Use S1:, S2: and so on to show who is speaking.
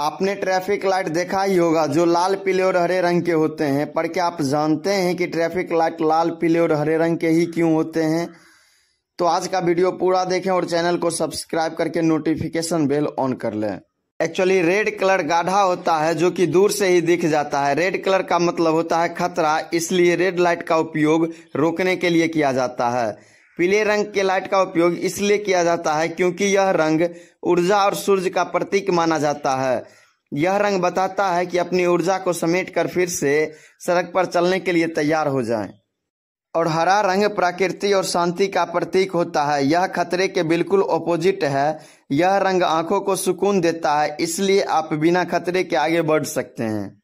S1: आपने traffic light देखा ही होगा जो लाल पीले और हरे रंग के होते हैं पर क्या आप जानते हैं कि ट्रैफिक लाइट लाल पीले और हरे रंग के ही क्यों होते हैं तो आज का वीडियो पूरा देखें और चैनल को सब्सक्राइब करके नोटिफिकेशन बेल ऑन कर लें एक्चुअली रेड कलर गाढ़ा होता है जो कि दूर से ही दिख जाता है रेड कलर का मतलब होता है खतरा इसलिए रेड लाइट का उपयोग रोकने के लिए किया जाता है पीले रंग के लाइट का उपयोग इसलिए किया जाता है क्योंकि यह रंग ऊर्जा और सूर्य का प्रतीक माना जाता है यह रंग बताता है कि अपनी ऊर्जा को समेट कर फिर से सड़क पर चलने के लिए तैयार हो जाएं। और हरा रंग प्रकृति और शांति का प्रतीक होता है यह खतरे के बिल्कुल ऑपोजिट है यह रंग आंखों को सुकून देता है इसलिए आप बिना खतरे के आगे बढ़ सकते हैं